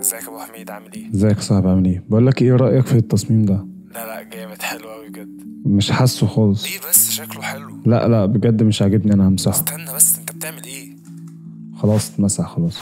ازيك ابو حميد عامل ايه ازيك يا صاحبي عامل ايه بقول لك ايه رايك في التصميم ده لا لا جامد حلو قوي بجد مش حاسه خالص ليه بس شكله حلو لا لا بجد مش عاجبني انا همسحه استنى بس انت بتعمل ايه خلاص اتمسح خلاص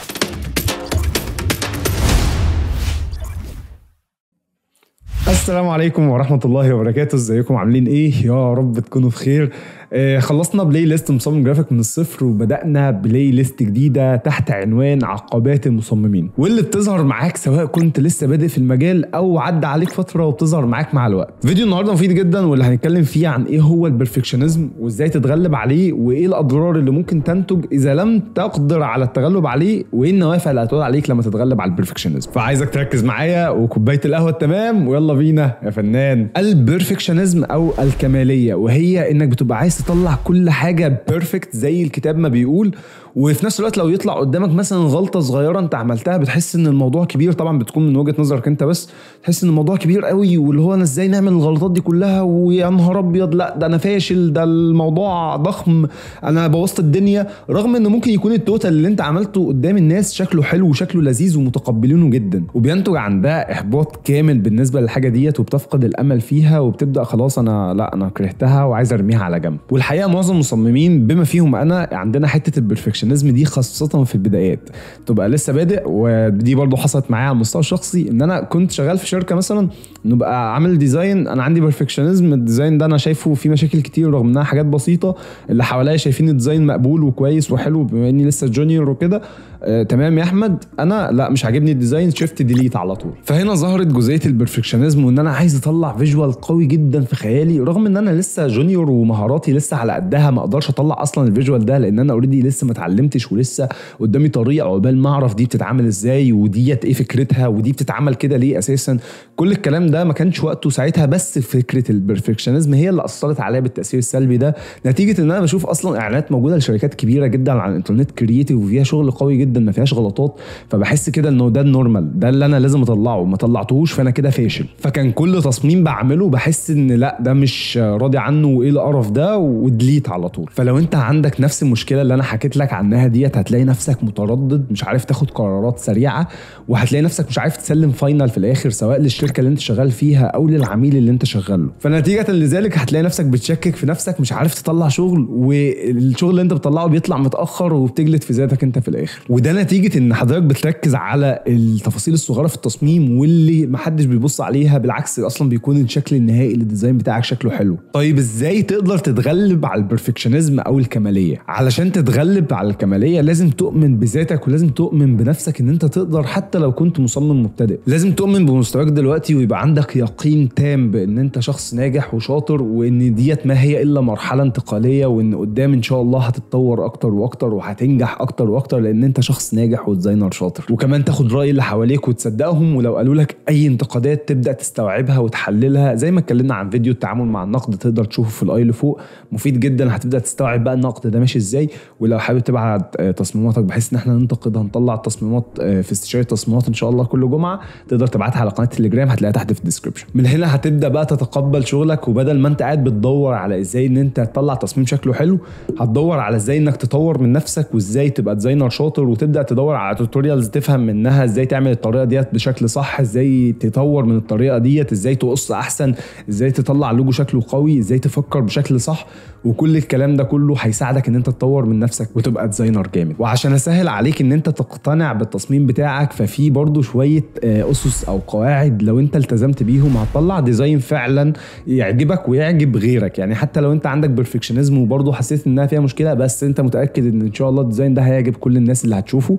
السلام عليكم ورحمة الله وبركاته ازيكم عاملين ايه يا رب تكونوا بخير آه، خلصنا بلاي ليست مصمم جرافيك من الصفر وبدانا بلاي ليست جديده تحت عنوان عقبات المصممين واللي بتظهر معاك سواء كنت لسه بادئ في المجال او عدى عليك فتره وبتظهر معاك مع الوقت فيديو النهارده مفيد جدا واللي هنتكلم فيه عن ايه هو البرفكشنزم وازاي تتغلب عليه وايه الاضرار اللي ممكن تنتج اذا لم تقدر على التغلب عليه وايه النوافع اللي هتقول عليك لما تتغلب على البرفكشنزم فعايزك تركز معايا وكوبايه القهوه التمام ويلا بينا يا فنان البرفكشنزم او الكماليه وهي انك بتبقى عايز تطلع كل حاجه بيرفكت زي الكتاب ما بيقول وفي نفس الوقت لو يطلع قدامك مثلا غلطه صغيره انت عملتها بتحس ان الموضوع كبير طبعا بتكون من وجهه نظرك انت بس تحس ان الموضوع كبير قوي واللي هو انا ازاي نعمل الغلطات دي كلها ويا نهار ابيض لا ده انا فاشل ده الموضوع ضخم انا بوظت الدنيا رغم ان ممكن يكون التوتال اللي انت عملته قدام الناس شكله حلو وشكله لذيذ ومتقبلينه جدا وبينتج عن ده احباط كامل بالنسبه للحاجه ديت وبتفقد الامل فيها وبتبدا خلاص انا لا انا كرهتها وعايز ارميها على جنب والحقيقه معظم المصممين بما فيهم انا عندنا حته البرفكشنزم دي خاصه في البدايات تبقى لسه بادئ ودي برضو حصلت معايا على المستوى الشخصي ان انا كنت شغال في شركه مثلا نبقى عامل ديزاين انا عندي برفكشنزم الديزاين ده انا شايفه فيه مشاكل كتير رغم انها حاجات بسيطه اللي حواليا شايفين الديزاين مقبول وكويس وحلو بما اني لسه جونيور وكده آه تمام يا احمد انا لا مش عاجبني الديزاين شيفت ديليت على طول فهنا ظهرت جزئيه البرفكشنزم وان انا عايز اطلع فيجوال قوي جدا في خيالي رغم ان انا لسه جونيور ومهاراتي لسه على قدها ما اقدرش اطلع اصلا الفيجوال ده لان انا اوريدي لسه ما اتعلمتش ولسه قدامي طريق عقبال ما اعرف دي بتتعمل ازاي وديت ايه فكرتها ودي بتتعمل كده ليه اساسا كل الكلام ده ما كانش وقته ساعتها بس فكره البرفكشنزم هي اللي اثرت عليا بالتاثير السلبي ده نتيجه ان انا بشوف اصلا اعلانات موجوده لشركات كبيره جدا على الانترنت كرييتيف وفيها شغل قوي جدا جدا ما فيهاش غلطات فبحس كده انه ده النورمال ده اللي انا لازم اطلعه ما طلعتهوش فانا كده فاشل فكان كل تصميم بعمله بحس ان لا ده مش راضي عنه وايه القرف ده ودليت على طول فلو انت عندك نفس المشكله اللي انا حكيت لك عنها ديت هتلاقي نفسك متردد مش عارف تاخد قرارات سريعه وهتلاقي نفسك مش عارف تسلم فاينل في الاخر سواء للشركه اللي انت شغال فيها او للعميل اللي انت شغال له فنتيجه لذلك هتلاقي نفسك بتشكك في نفسك مش عارف تطلع شغل والشغل اللي انت بتطلعه بيطلع متاخر وبتجلد في ذاتك انت في الاخر وده نتيجه ان حضرتك بتركز على التفاصيل الصغيره في التصميم واللي محدش بيبص عليها بالعكس اصلا بيكون الشكل النهائي للديزاين بتاعك شكله حلو طيب ازاي تقدر تتغلب على البرفكشنزم او الكماليه علشان تتغلب على الكماليه لازم تؤمن بذاتك ولازم تؤمن بنفسك ان انت تقدر حتى لو كنت مصمم مبتدئ لازم تؤمن بمستواك دلوقتي ويبقى عندك يقين تام بان انت شخص ناجح وشاطر وان ديت ما هي الا مرحله انتقاليه وان قدام ان شاء الله هتتطور اكتر واكتر وهتنجح اكتر واكتر لان انت شخص ناجح وديزاينر شاطر وكمان تاخد راي اللي حواليك وتصدقهم ولو قالوا لك اي انتقادات تبدا تستوعبها وتحللها زي ما اتكلمنا عن فيديو التعامل مع النقد تقدر تشوفه في الاي اللي فوق مفيد جدا هتبدا تستوعب بقى النقد ده ماشي ازاي ولو حابب تبعت آه، تصميماتك بحيث ان احنا ننتقد هنطلع التصميمات آه، في استشاري تصميمات ان شاء الله كل جمعه تقدر تبعتها على قناه التليجرام هتلاقيها تحت في الديسكربشن من هنا هتبدا بقى تتقبل شغلك وبدل ما انت قاعد بتدور على ازاي ان انت تطلع تصميم شكله حلو هتدور على ازاي انك تطور من نفسك وازاي تبقى ديزاينر شاطر وتبدا تدور على توتوريالز تفهم منها ازاي تعمل الطريقه ديت بشكل صح ازاي تطور من الطريقه ديت ازاي تقص احسن ازاي تطلع لوجو شكله قوي ازاي تفكر بشكل صح وكل الكلام ده كله هيساعدك ان انت تطور من نفسك وتبقى ديزاينر جامد وعشان اسهل عليك ان انت تقتنع بالتصميم بتاعك ففي برضو شويه آه، اسس او قواعد لو انت التزمت بيهم هتطلع ديزاين فعلا يعجبك ويعجب غيرك يعني حتى لو انت عندك بيرفكشنزم وبرضه حسيت انها فيها مشكله بس انت متاكد ان ان شاء الله الديزاين ده هيعجب كل الناس اللي هتشوفه هتشوفه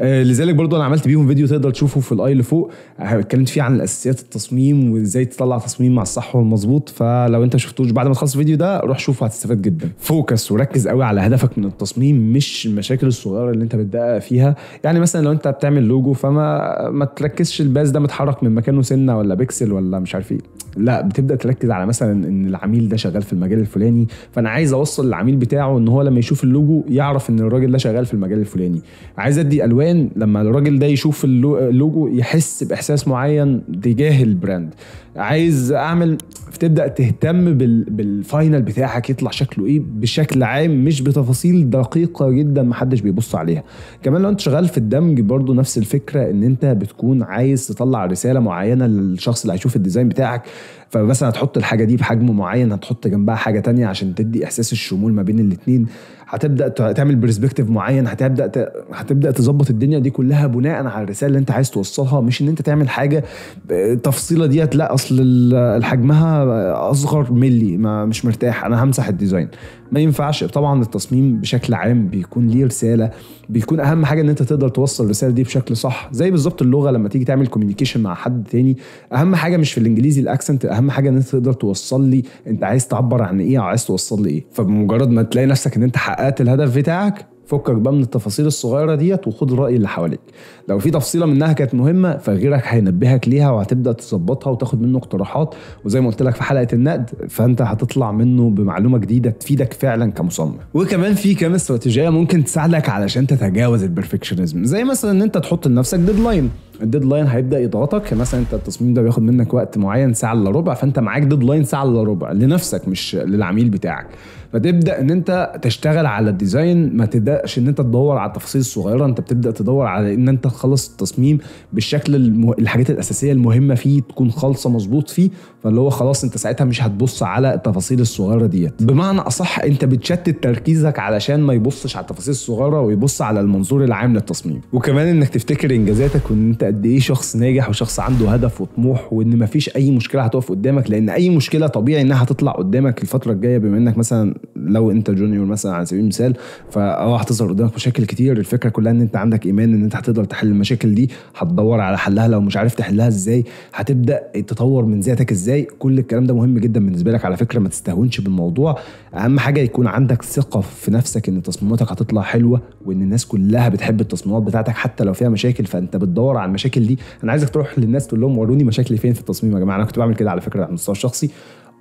آه، لذلك برضو انا عملت بيهم فيديو تقدر تشوفه في الاي اللي فوق اتكلمت فيه عن الاساسيات التصميم وازاي تطلع تصميم مع الصح والمظبوط فلو انت شفتوش بعد ما تخلص الفيديو ده روح شوفه هتستفاد جدا فوكس وركز قوي على هدفك من التصميم مش المشاكل الصغيره اللي انت بتدقق فيها يعني مثلا لو انت بتعمل لوجو فما ما تركزش الباز ده متحرك من مكانه سنه ولا بيكسل ولا مش عارف ايه لا بتبدا تركز على مثلا ان العميل ده شغال في المجال الفلاني فانا عايز اوصل للعميل بتاعه ان هو لما يشوف اللوجو يعرف ان الراجل ده شغال في المجال الفلاني عايز ادي الوان كمان لما الراجل ده يشوف اللوجو يحس باحساس معين تجاه البراند عايز اعمل تبدا تهتم بالفاينل بتاعك يطلع شكله ايه بشكل عام مش بتفاصيل دقيقه جدا محدش بيبص عليها كمان لو انت شغال في الدمج برضو نفس الفكره ان انت بتكون عايز تطلع رساله معينه للشخص اللي هيشوف الديزاين بتاعك فبس هتحط الحاجه دي بحجم معين هتحط جنبها حاجه تانية عشان تدي احساس الشمول ما بين الاثنين هتبدا تعمل برسبكتيف معين هتبدا هتبدا تظبط الدنيا دي كلها بناء على الرساله اللي انت عايز توصلها مش ان انت تعمل حاجه التفصيله آه، ديت لا اصل حجمها اصغر ملي ما مش مرتاح انا همسح الديزاين ما ينفعش طبعا التصميم بشكل عام بيكون ليه رساله بيكون اهم حاجه ان انت تقدر توصل الرساله دي بشكل صح زي بالظبط اللغه لما تيجي تعمل كوميونيكيشن مع حد تاني اهم حاجه مش في الانجليزي الاكسنت اهم حاجه ان انت تقدر توصل لي انت عايز تعبر عن ايه او عايز توصل لي ايه فبمجرد ما تلاقي نفسك ان انت حققت الهدف بتاعك فكك بقى من التفاصيل الصغيره ديت وخد راي اللي حواليك لو في تفصيله منها كانت مهمه فغيرك هينبهك ليها وهتبدا تظبطها وتاخد منه اقتراحات وزي ما قلت لك في حلقه النقد فانت هتطلع منه بمعلومه جديده تفيدك فعلا كمصمم وكمان في كام استراتيجيه ممكن تساعدك علشان تتجاوز البرفكشنزم زي مثلا ان انت تحط لنفسك ديدلاين الديدلاين هيبدا يضغطك مثلا انت التصميم ده بياخد منك وقت معين ساعه الا ربع فانت معاك ديدلاين ساعه الا ربع لنفسك مش للعميل بتاعك فتبدا ان انت تشتغل على الديزاين ما تبداش ان انت تدور على التفاصيل الصغيره انت بتبدا تدور على ان انت تخلص التصميم بالشكل المه... الحاجات الاساسيه المهمه فيه تكون خالصه مظبوط فيه فاللي هو خلاص انت ساعتها مش هتبص على التفاصيل الصغيره ديت بمعنى اصح انت بتشتت تركيزك علشان ما يبصش على التفاصيل الصغيره ويبص على المنظور العام للتصميم وكمان انك تفتكر انجازاتك وان انت قد ايه شخص ناجح وشخص عنده هدف وطموح وان مفيش اي مشكله هتقف قدامك لان اي مشكله طبيعي انها هتطلع قدامك الفتره الجايه بما انك مثلا لو انت جونيور مثلا على سبيل المثال فاه هتظهر قدامك مشاكل كتير الفكره كلها ان انت عندك ايمان ان انت هتقدر تحل المشاكل دي هتدور على حلها لو مش عارف تحلها ازاي هتبدا تطور من ذاتك ازاي كل الكلام ده مهم جدا بالنسبه لك على فكره ما تستهونش بالموضوع اهم حاجه يكون عندك ثقه في نفسك ان تصميماتك هتطلع حلوه وان الناس كلها بتحب التصميمات بتاعتك حتى لو فيها مشاكل فانت بتدور على المشاكل دي انا عايزك تروح للناس تقول لهم وروني مشاكلي فين في التصميم يا جماعه انا كنت بعمل كده على فكره على المستوى الشخصي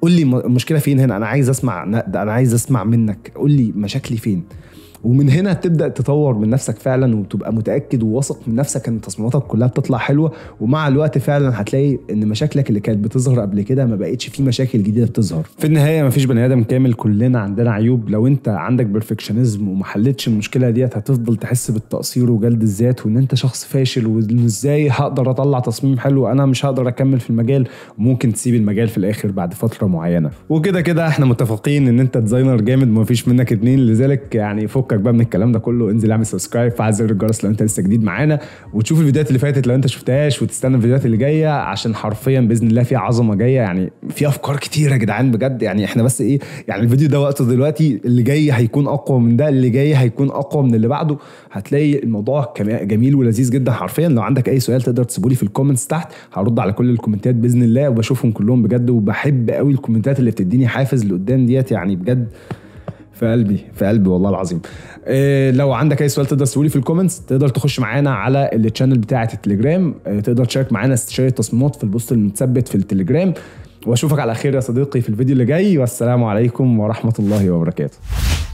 قول لي المشكله فين هنا انا عايز اسمع نقد انا عايز اسمع منك قول لي مشاكلي فين ومن هنا تبدا تطور من نفسك فعلا وتبقى متاكد وواثق من نفسك ان تصميماتك كلها بتطلع حلوه ومع الوقت فعلا هتلاقي ان مشاكلك اللي كانت بتظهر قبل كده ما بقتش في مشاكل جديده بتظهر في النهايه مفيش بني ادم كامل كلنا عندنا عيوب لو انت عندك بيرفكشنزم وما حلتش المشكله ديت هتفضل تحس بالتقصير وجلد الذات وان انت شخص فاشل وان ازاي هقدر اطلع تصميم حلو انا مش هقدر اكمل في المجال وممكن تسيب المجال في الاخر بعد فتره معينه وكده كده احنا متفقين ان انت ديزاينر جامد ومفيش منك اتنين لذلك يعني فوق فكك بقى من الكلام ده كله انزل اعمل سبسكرايب فعل زر الجرس لو انت لسه جديد معانا وتشوف الفيديوهات اللي فاتت لو انت شفتهاش وتستنى الفيديوهات اللي جايه عشان حرفيا باذن الله في عظمه جايه يعني في افكار كتيره يا جدعان بجد يعني احنا بس ايه يعني الفيديو ده وقته دلوقتي اللي جاي هيكون اقوى من ده اللي جاي هيكون اقوى من اللي بعده هتلاقي الموضوع جميل ولذيذ جدا حرفيا لو عندك اي سؤال تقدر تسيبه في الكومنتس تحت هرد على كل الكومنتات باذن الله وبشوفهم كلهم بجد وبحب قوي الكومنتات اللي بتديني حافز لقدام ديت يعني بجد في قلبي في قلبي والله العظيم إيه لو عندك اي سؤال تقدر تقولي في الكومنتس تقدر تخش معانا على التشانل بتاعه التليجرام إيه تقدر تشارك معانا استشاري التصميمات في البوست المتثبت في التليجرام واشوفك على خير يا صديقي في الفيديو اللي جاي والسلام عليكم ورحمه الله وبركاته